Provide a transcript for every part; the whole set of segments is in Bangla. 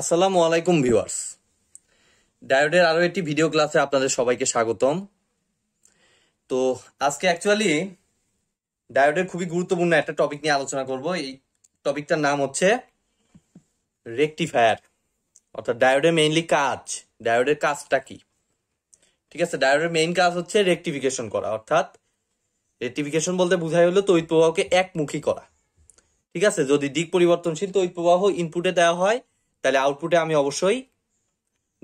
আসসালামু আলাইকুম ভিউয়ার্স ডায়োডের আরও একটি ভিডিও ক্লাসে আপনাদের সবাইকে স্বাগতম তো আজকে অ্যাকচুয়ালি ডায়োডের খুবই গুরুত্বপূর্ণ একটা টপিক নিয়ে আলোচনা করব এই টপিকটার নাম হচ্ছে রেক্টিফায়ার অর্থাৎ ডায়োডের মেইনলি কাজ ডায়োডের কাজটা কি ঠিক আছে ডায়োডের মেইন কাজ হচ্ছে রেক্টিফিকেশন করা অর্থাৎ রেক্টিফিকেশন বলতে বোঝাই হলো তড়িৎ প্রবাহকে একমুখী করা ঠিক আছে যদি দিক পরিবর্তনশীল তড়িৎ প্রবাহ ইনপুটে দেওয়া হয় তাহলে আউটপুটে আমি অবশ্যই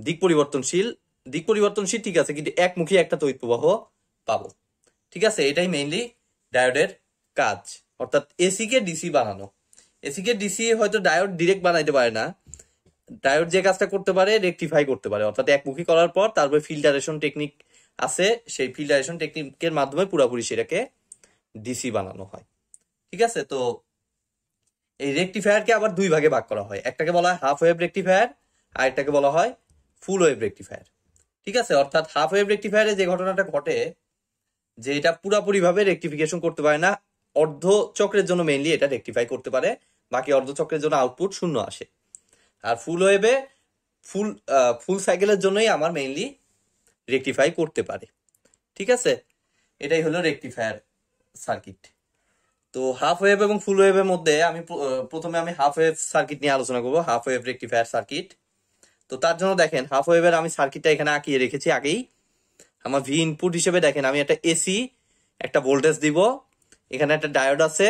দিক পরিবর্তনশীল দিক পরিবর্তনশীল ঠিক আছে কিন্তু একমুখী একটা তড়িৎ প্রবাহ পাবো ঠিক আছে এটাই মেইনলি ডায়োডের কাজ অর্থাৎ এসিকে ডিসি বানানো এসিকে ডিসি হয়তো ডায়োড ডিরেক্ট বানাইতে পারে না ডায়োড যে কাজটা করতে পারে রেকটিফাই করতে পারে অর্থাৎ একমুখী করার পর তারপরে ফিল্টারেশন টেকনিক আছে সেই ফিল্টারেশন টেকনিকের মাধ্যমে পুরোপুরি সেটাকে ডিসি বানানো হয় ঠিক আছে তো এই রেকটিফায়ারকে আবার দুই ভাগে ভাগ করা হয় একটাকে বলা হয় হাফ ওয়েভ রেকটিফায়ার আর একটাকে বলা হয় ফুল ওয়েভ রেকটিফায়ার ঠিক আছে অর্থাৎ হাফ ওয়েভ রেকটিফায়ারে যে ঘটনাটা ঘটে যে এটা পুরাপুরিভাবে রেকটিফিকেশন করতে পারে না অর্ধ চক্রের জন্য মেইনলি এটা রেকটিফাই করতে পারে বাকি অর্ধ চক্রের জন্য আউটপুট শূন্য আসে আর ফুল ওয়েভে ফুল ফুল সাইকেলের জন্যই আমার মেইনলি রেকটিফাই করতে পারে ঠিক আছে এটাই হলো রেকটিফায়ার সার্কিট তো হাফ ওয়েভ এবং ফুল ওয়েভের মধ্যে আমি প্রথমে আমি হাফ ওয়েভ সার্কিট নিয়ে আলোচনা করবো হাফ ওয়েভ রেক্টিফায়ার সার্কিট তো তার জন্য দেখেন হাফ ওয়েভের আমি সার্কিটটা এখানে আঁকিয়ে রেখেছি আগেই আমার ভি ইনপুট হিসেবে দেখেন আমি একটা এসি একটা ভোল্টেজ দিব এখানে একটা ডায়োড আছে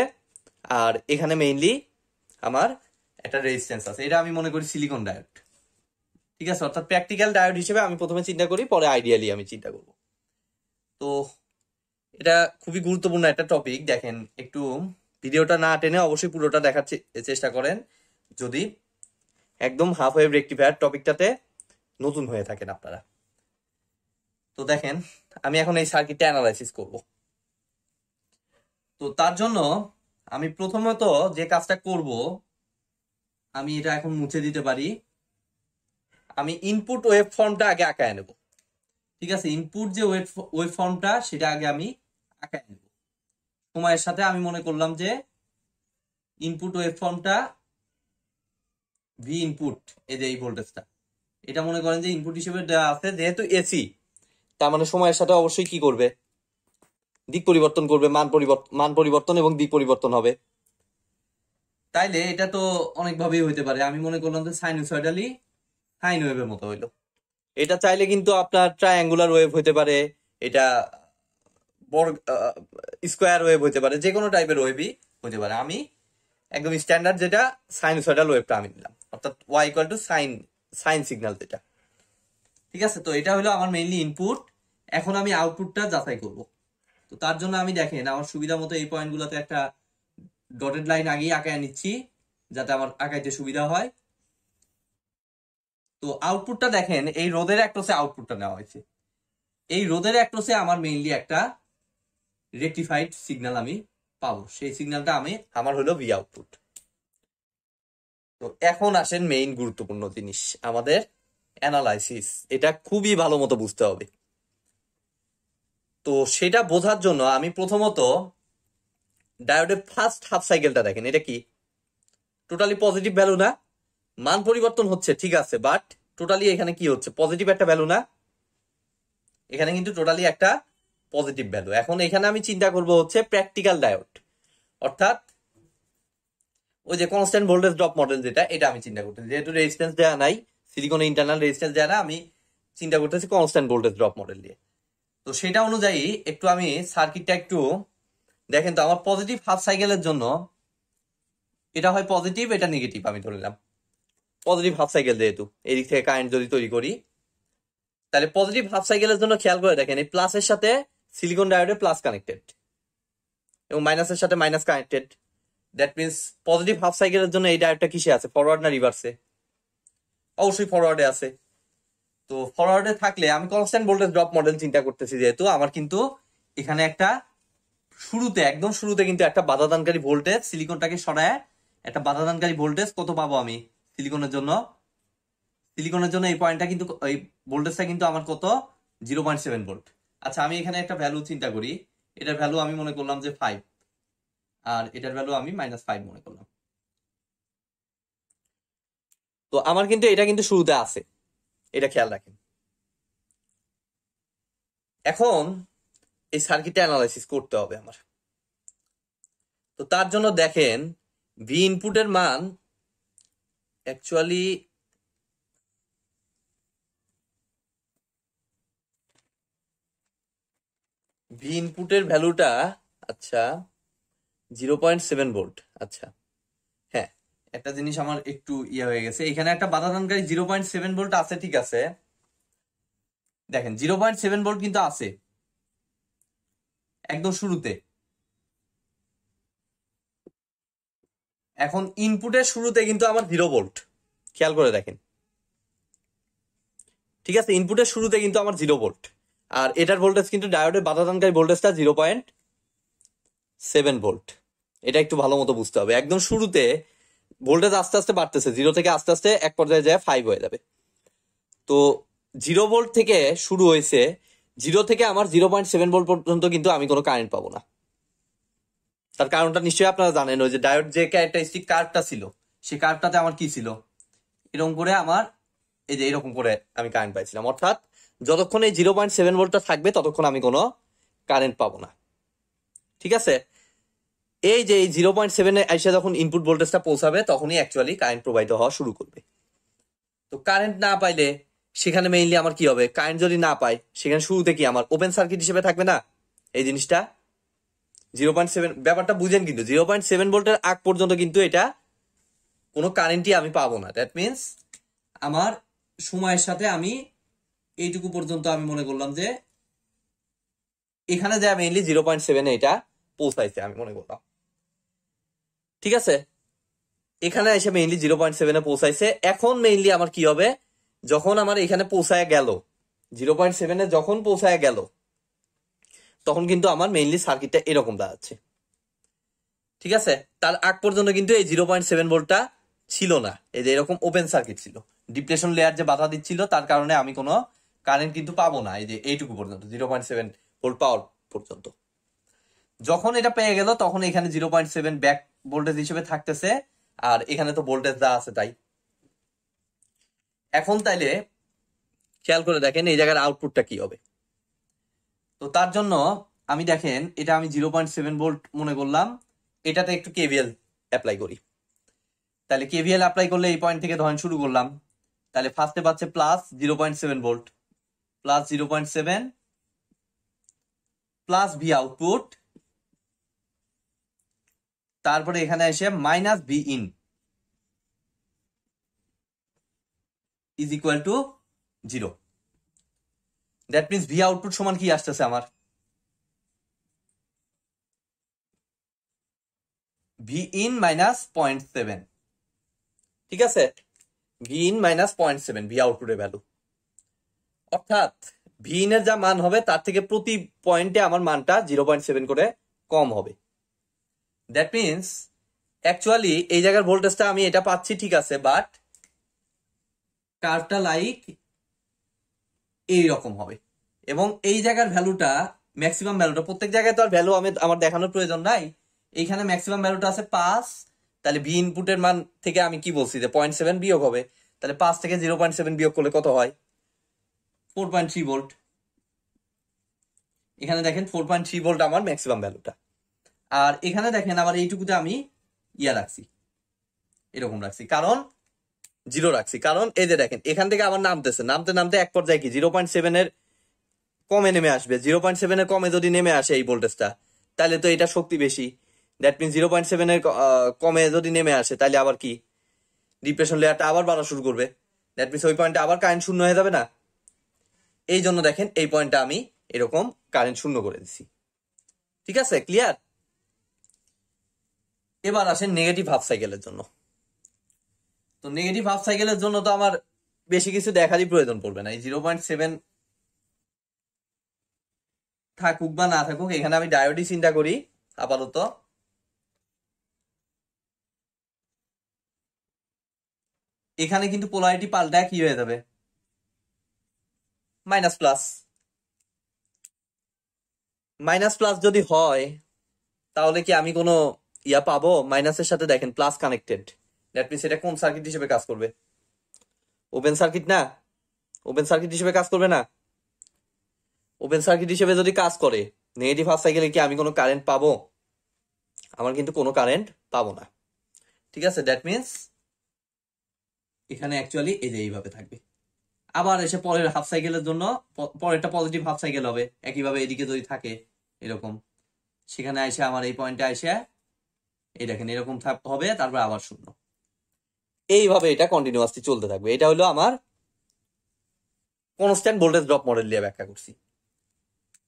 আর এখানে মেইনলি আমার একটা রেজিস্ট্যান্স আছে এটা আমি মনে করি সিলিকন ডায়োড ঠিক আছে অর্থাৎ প্র্যাকটিক্যাল ডায়োড হিসেবে আমি প্রথমে চিন্তা করি পরে আইডিয়ালি আমি চিন্তা করব তো এটা খুবই গুরুত্বপূর্ণ একটা টপিক দেখেন একটু ভিডিওটা না টেনে অবশ্যই পুরোটা দেখার চেষ্টা করেন যদি একদম হাফ ওয়েভ রেক্টিফায়ার টপিকটাতে নতুন হয়ে থাকেন আপনারা তো দেখেন আমি এখন এই সার্কিটটা অ্যানালাইসিস করব তো তার জন্য আমি প্রথমত যে কাজটা করব আমি এটা এখন মুছে দিতে পারি আমি ইনপুট ওয়েব ফর্মটা আগে আঁকায় নেব ঠিক আছে ইনপুট যে ওয়েব ওয়েব ফর্মটা সেটা আগে আমি আঁকায় নেব সময়ের সাথে আমি মনে করলাম যে ইনপুট ওয়েব ফর্মটা ভি ইনপুট এই যে এই ভোল্টেজটা এটা মনে করেন যে ইনপুট হিসেবে দেওয়া আছে যেহেতু এসি তার মানে সময়ের সাথে অবশ্যই কি করবে দিক পরিবর্তন করবে মান পরিবর্তন মান পরিবর্তন এবং দিক পরিবর্তন হবে তাইলে এটা তো অনেকভাবেই হইতে পারে আমি মনে করলাম যে সাইনুসয়েডালি সাইন ওয়েভের মতো হইলো এটা চাইলে কিন্তু আপনার ট্রায়াঙ্গুলার ওয়েভ হইতে পারে এটা বর্গ স্কোয়ার ওয়েভ হতে পারে যে কোনো টাইপের ওয়েভই হতে পারে আমি একদম স্ট্যান্ডার্ড যেটা সাইনসয়েডাল ওয়েভটা আমি নিলাম অর্থাৎ Y equal to sine sine signal যেটা ঠিক আছে তো এটা হলো আমার মেইনলি ইনপুট এখন আমি আউটপুটটা যাচাই করব তো তার জন্য আমি দেখেন আমার সুবিধা মতো এই পয়েন্টগুলোতে একটা ডটেড লাইন আগেই আঁকায় নিচ্ছি যাতে আমার আঁকাইতে সুবিধা হয় তো আউটপুটটা দেখেন এই রোদের অ্যাক্ট্রোসে আউটপুটটা নেওয়া হয়েছে এই রোদের অ্যাক্ট্রোসে আমার মেইনলি একটা রেকটিফাইড সিগন্যাল আমি পাবো সেই সিগনালটা আমি আমার হলো ভি আউটপুট তো এখন আসেন মেইন গুরুত্বপূর্ণ জিনিস আমাদের অ্যানালাইসিস এটা খুবই ভালো মতো বুঝতে হবে তো সেটা বোঝার জন্য আমি প্রথমত ডায়োডের ফার্স্ট হাফ সাইকেলটা দেখেন এটা কি টোটালি পজিটিভ ভ্যালু না মান পরিবর্তন হচ্ছে ঠিক আছে বাট টোটালি এখানে কি হচ্ছে পজিটিভ একটা ভ্যালু না এখানে কিন্তু টোটালি একটা পজিটিভ ভ্যালু এখন এখানে আমি চিন্তা করব হচ্ছে প্র্যাকটিক্যাল ডায়োড অর্থাৎ ওই যে কনস্ট্যান্ট ভোল্টেজ ড্রপ মডেল যেটা এটা আমি চিন্তা করতেছি যেহেতু রেজিস্ট্যান্স দেওয়া নাই সিলিকন ইন্টারনাল রেজিস্ট্যান্স দেওয়া না আমি চিন্তা করতেছি কনস্ট্যান্ট ভোল্টেজ ড্রপ মডেল দিয়ে তো সেটা অনুযায়ী একটু আমি সার্কিটটা একটু দেখেন তো আমার পজিটিভ হাফ সাইকেলের জন্য এটা হয় পজিটিভ এটা নেগেটিভ আমি ধরে নিলাম পজিটিভ হাফ সাইকেল যেহেতু এদিক থেকে কারেন্ট যদি তৈরি করি তাহলে পজিটিভ হাফ সাইকেলের জন্য খেয়াল করে দেখেন এই প্লাসের সাথে সিলিকন ডায়োডে প্লাস কানেক্টেড এবং মাইনাসের সাথে minus connected that means positive half সাইকেলের জন্য এই ডায়োডটা কিসে আছে ফরওয়ার্ড না রিভার্সে অবশ্যই ফরওয়ার্ডে আছে তো ফরওয়ার্ডে থাকলে আমি কনস্ট্যান্ট ভোল্টেজ ড্রপ মডেল চিন্তা করতেছি যেহেতু আমার কিন্তু এখানে একটা শুরুতে একদম শুরুতে কিন্তু একটা বাধাদানকারী ভোল্টেজ সিলিকনটাকে সরায় একটা বাধাদানকারী ভোল্টেজ কত পাবো আমি সিলিকনের জন্য সিলিকনের জন্য এই পয়েন্টটা কিন্তু এই ভোল্টেজটা কিন্তু আমার কত জিরো পয়েন্ট সেভেন ভোল্ট আচ্ছা আমি এখানে একটা ভ্যালু চিন্তা করি এটার ভ্যালু আমি মনে করলাম যে ফাইভ আর এটার ভ্যালু আমি মাইনাস ফাইভ মনে করলাম তো আমার কিন্তু এটা কিন্তু শুরুতে আছে এটা খেয়াল রাখেন এখন এই সার্কিটে অ্যানালাইসিস করতে হবে আমার তো তার জন্য দেখেন ভি ইনপুটের মান অ্যাকচুয়ালি ভি ইনপুটের ভ্যালুটা আচ্ছা জিরো পয়েন্ট সেভেন ভোল্ট আচ্ছা হ্যাঁ একটা জিনিস আমার একটু ইয়ে হয়ে গেছে এখানে একটা বাধাদানকারী জিরো পয়েন্ট সেভেন ভোল্ট আছে ঠিক আছে দেখেন জিরো পয়েন্ট সেভেন ভোল্ট কিন্তু আছে একদম শুরুতে এখন ইনপুটের শুরুতে কিন্তু আমার জিরো ভোল্ট খেয়াল করে দেখেন ঠিক আছে ইনপুটের শুরুতে কিন্তু আমার জিরো ভোল্ট আর এটার ভোল্টেজ কিন্তু ডায়োডের বাধাদানকারী ভোল্টেজটা জিরো পয়েন্ট সেভেন ভোল্ট এটা একটু ভালো মতো বুঝতে হবে একদম শুরুতে ভোল্টেজ আস্তে আস্তে বাড়তেছে জিরো থেকে আস্তে আস্তে এক পর্যায়ে যায় ফাইভ হয়ে যাবে তো জিরো ভোল্ট থেকে শুরু হয়েছে জিরো থেকে আমার জিরো পয়েন্ট সেভেন ভোল্ট পর্যন্ত কিন্তু আমি কোনো কারেন্ট পাবো না তার কারণটা নিশ্চয়ই আপনারা জানেন ওই যে ডায়োড যে ক্যারেক্টারিস্টিক কার্ডটা ছিল সেই কার্ডটাতে আমার কি ছিল এরকম করে আমার এই যে এরকম করে আমি কারেন্ট পাইছিলাম অর্থাৎ যতক্ষণ এই জিরো পয়েন্ট সেভেন ভোল্টটা থাকবে ততক্ষণ আমি কোনো কারেন্ট পাবো না ঠিক আছে এই যে এই জিরো পয়েন্ট সেভেনে এসে যখন ইনপুট ভোল্টেজটা পৌঁছাবে তখনই অ্যাকচুয়ালি কারেন্ট প্রবাহিত হওয়া শুরু করবে তো কারেন্ট না পাইলে সেখানে মেইনলি আমার কি হবে কারেন্ট যদি না পাই সেখানে শুরুতে কি আমার ওপেন সার্কিট হিসেবে থাকবে না এই জিনিসটা জিরো পয়েন্ট সেভেন ব্যাপারটা বুঝেন কিন্তু জিরো পয়েন্ট সেভেন ভোল্টের আগ পর্যন্ত কিন্তু এটা কোনো কারেন্টই আমি পাবো না দ্যাট মিনস আমার সময়ের সাথে আমি এইটুকু পর্যন্ত আমি মনে করলাম যে এখানে যে মেইনলি জিরো পয়েন্ট সেভেন এটা পৌঁছাইছে আমি মনে করলাম ঠিক আছে এখানে এসে মেইনলি জিরো পয়েন্ট সেভেনে পৌঁছাইছে এখন মেইনলি আমার কি হবে যখন আমার এখানে পৌঁছায় গেল জিরো পয়েন্ট সেভেনে যখন পৌঁছায় গেল তখন কিন্তু আমার মেইনলি সার্কিটটা এরকম দাঁড়াচ্ছে ঠিক আছে তার আগ পর্যন্ত কিন্তু এই জিরো পয়েন্ট সেভেন ভোল্টটা ছিল না এই যে এরকম ওপেন সার্কিট ছিল ডিপ্রেশন লেয়ার যে বাধা দিচ্ছিল তার কারণে আমি কোনো কারেন্ট কিন্তু পাবো না এই যে এইটুকু পর্যন্ত zero point seven volt power পর্যন্ত যখন এটা পেয়ে গেল তখন এখানে zero point seven back voltage হিসেবে থাকতেছে আর এখানে তো ভোল্টেজ যা আছে তাই এখন তাইলে খেয়াল করে দেখেন এই জায়গার আউটপুটটা কি হবে তো তার জন্য আমি দেখেন এটা আমি জিরো পয়েন্ট সেভেন ভোল্ট মনে করলাম এটাতে একটু কেভিএল অ্যাপ্লাই করি তাহলে কেভিএল অ্যাপ্লাই করলে এই পয়েন্ট থেকে ধরেন শুরু করলাম তাহলে ফার্স্টে পাচ্ছে plus zero point seven volt plus zero point seven plus V output তারপরে এখানে এসে minus V in is equal to zero that means V output সমান কি আসতেছে আমার V in minus point seven ঠিক আছে V in minus point seven V আউটপুটের ভ্যালু অর্থাৎ ভিন এর যা মান হবে তার থেকে প্রতি পয়েন্টে আমার মানটা জিরো পয়েন্ট সেভেন করে কম হবে দ্যাট মিনস অ্যাকচুয়ালি এই জায়গার ভোল্টেজটা আমি এটা পাচ্ছি ঠিক আছে বাট কার্ভটা লাইক এই রকম হবে এবং এই জায়গার ভ্যালুটা ম্যাক্সিমাম ভ্যালুটা প্রত্যেক জায়গায় তো আর ভ্যালু আমি আমার দেখানোর প্রয়োজন নাই এইখানে ম্যাক্সিমাম ভ্যালুটা আছে পাঁচ তাহলে ভি ইনপুটের মান থেকে আমি কি বলছি যে পয়েন্ট সেভেন বিয়োগ হবে তাহলে পাঁচ থেকে জিরো পয়েন্ট সেভেন বিয়োগ করলে কত হয় ফোর পয়েন্ট থ্রি ভোল্ট এখানে দেখেন ফোর পয়েন্ট থ্রি ভোল্ট আমার ম্যাক্সিমাম ভ্যালুটা আর এখানে দেখেন আবার এইটুকুতে আমি ইয়া রাখছি এরকম রাখছি কারণ জিরো রাখছি কারণ এই যে দেখেন এখান থেকে আবার নামতেছে নামতে নামতে এক পর্যায়ে কি জিরো পয়েন্ট সেভেনের কমে নেমে আসবে জিরো পয়েন্ট সেভেনের কমে যদি নেমে আসে এই ভোল্টেজটা তাহলে তো এটা শক্তি বেশি দ্যাট মিন জিরো পয়েন্ট সেভেনের কমে যদি নেমে আসে তাহলে আবার কি ডিপ্রেশন লেয়ারটা আবার বাড়া শুরু করবে দ্যাট মিনস ওই পয়েন্টটা আবার কারেন্ট শূন্য হয়ে যাবে না এই জন্য দেখেন এই পয়েন্টটা আমি এরকম কারেন্ট শূন্য করে দিছি ঠিক আছে ক্লিয়ার এবার আসেন নেগেটিভ হাফ সাইকেলের জন্য তো নেগেটিভ হাফ সাইকেলের জন্য তো আমার বেশি কিছু দেখারই প্রয়োজন পড়বে না এই জিরো পয়েন্ট সেভেন থাকুক বা না থাকুক এখানে আমি ডায়োডই চিন্তা করি আপাতত এখানে কিন্তু পোলারিটি পাল্টা কি হয়ে যাবে মাইনাস প্লাস মাইনাস প্লাস যদি হয় তাহলে কি আমি কোনো ইয়া পাবো মাইনাসের সাথে দেখেন প্লাস কানেক্টেড দ্যাট মিনস এটা কোন সার্কিট হিসেবে কাজ করবে ওপেন সার্কিট না ওপেন সার্কিট হিসেবে কাজ করবে না ওপেন সার্কিট হিসেবে যদি কাজ করে নেগেটিভ হাফ সাইকেলে কি আমি কোনো কারেন্ট পাবো আমার কিন্তু কোনো কারেন্ট পাবো না ঠিক আছে দ্যাট মিনস এখানে অ্যাকচুয়ালি এই যে এইভাবে থাকবে আবার এসে পরের হাফ সাইকেলের জন্য পরেরটা পজিটিভ হাফ সাইকেল হবে একইভাবে এদিকে যদি থাকে এরকম সেখানে এসে আমার এই পয়েন্টে এসে এই দেখেন এরকম হবে তারপর আবার শূন্য এইভাবে এটা কন্টিনিউয়াসলি চলতে থাকবে এটা হলো আমার কনস্ট্যান্ট ভোল্টেজ ড্রপ মডেল দিয়ে ব্যাখ্যা করছি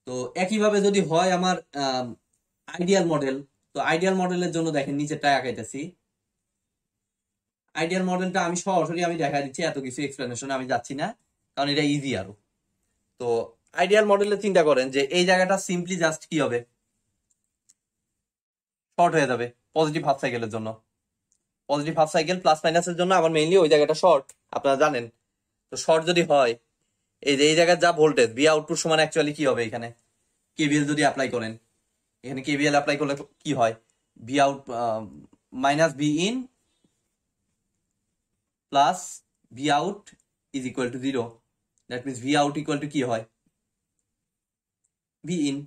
তো একইভাবে যদি হয় আমার আইডিয়াল মডেল তো আইডিয়াল মডেলের জন্য দেখেন নিচেরটায় আঁকাইতেছি আইডিয়াল মডেলটা আমি সরাসরি আমি দেখা দিচ্ছি এত কিছু এক্সপ্লেনেশন আমি যাচ্ছি না কারণ এটা ইজি আরো তো আইডিয়াল মডেলে চিন্তা করেন যে এই জায়গাটা সিম্পলি জাস্ট কি হবে শর্ট হয়ে যাবে পজিটিভ হাফ সাইকেলের জন্য পজিটিভ হাফ সাইকেল প্লাস মাইনাসের জন্য আবার মেইনলি ওই জায়গাটা শর্ট আপনারা জানেন তো শর্ট যদি হয় এই যে এই জায়গায় যা ভোল্টেজ বি আউটপুট সমান অ্যাকচুয়ালি কি হবে এখানে কেবিএল যদি অ্যাপ্লাই করেন এখানে কেবিএল অ্যাপ্লাই করলে কি হয় V out minus V in plus V out is equal to zero that means V out equal to কি হয় ভি ইন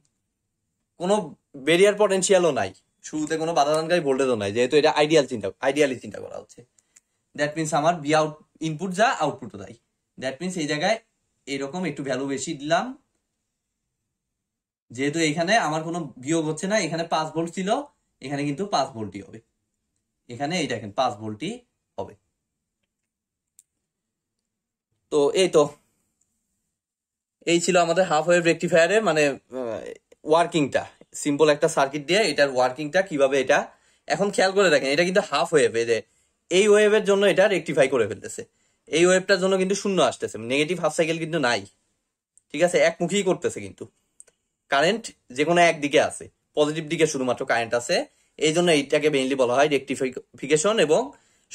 কোনো বেরিয়ার পটেন্সিয়ালও নাই শুরুতে কোনো বাধাদানকারী ভোল্টেজও নাই যেহেতু এটা আইডিয়াল চিন্তা আইডিয়ালি চিন্তা করা হচ্ছে দ্যাট মিনস আমার ভি আউট ইনপুট যা আউটপুটও দেয় দ্যাট মিনস এই জায়গায় এরকম একটু ভ্যালু বেশি দিলাম যেহেতু এখানে আমার কোনো বিয়োগ হচ্ছে না এখানে পাঁচ ভোল্ট ছিল এখানে কিন্তু পাঁচ ভোল্টই হবে এখানে এই দেখেন পাঁচ ভোল্টই তো এই তো এই ছিল আমাদের হাফ ওয়েভ রেক্টিফায়ারে মানে ওয়ার্কিংটা সিম্পল একটা সার্কিট দিয়ে এটার ওয়ার্কিংটা কিভাবে এটা এখন খেয়াল করে দেখেন এটা কিন্তু হাফ ওয়েভ এই যে এই ওয়েভের জন্য এটা রেক্টিফাই করে ফেলতেছে এই ওয়েভটার জন্য কিন্তু শূন্য আসতেছে নেগেটিভ হাফ সাইকেল কিন্তু নাই ঠিক আছে একমুখী করতেছে কিন্তু কারেন্ট যে কোনো একদিকে আছে পজিটিভ দিকে শুধুমাত্র কারেন্ট আছে এই জন্য এইটাকে মেইনলি বলা হয় রেক্টিফিকেশন এবং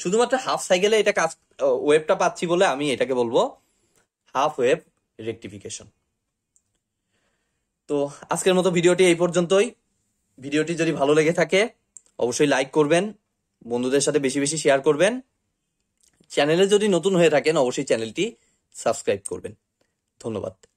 শুধুমাত্র হাফ সাইকেলে এটা কাজ ওয়েবটা পাচ্ছি বলে আমি এটাকে বলবো হাফ ওয়েব রেকটিফিকেশন তো আজকের মতো ভিডিওটি এই পর্যন্তই ভিডিওটি যদি ভালো লেগে থাকে অবশ্যই লাইক করবেন বন্ধুদের সাথে বেশি বেশি শেয়ার করবেন চ্যানেলে যদি নতুন হয়ে থাকেন অবশ্যই চ্যানেলটি সাবস্ক্রাইব করবেন ধন্যবাদ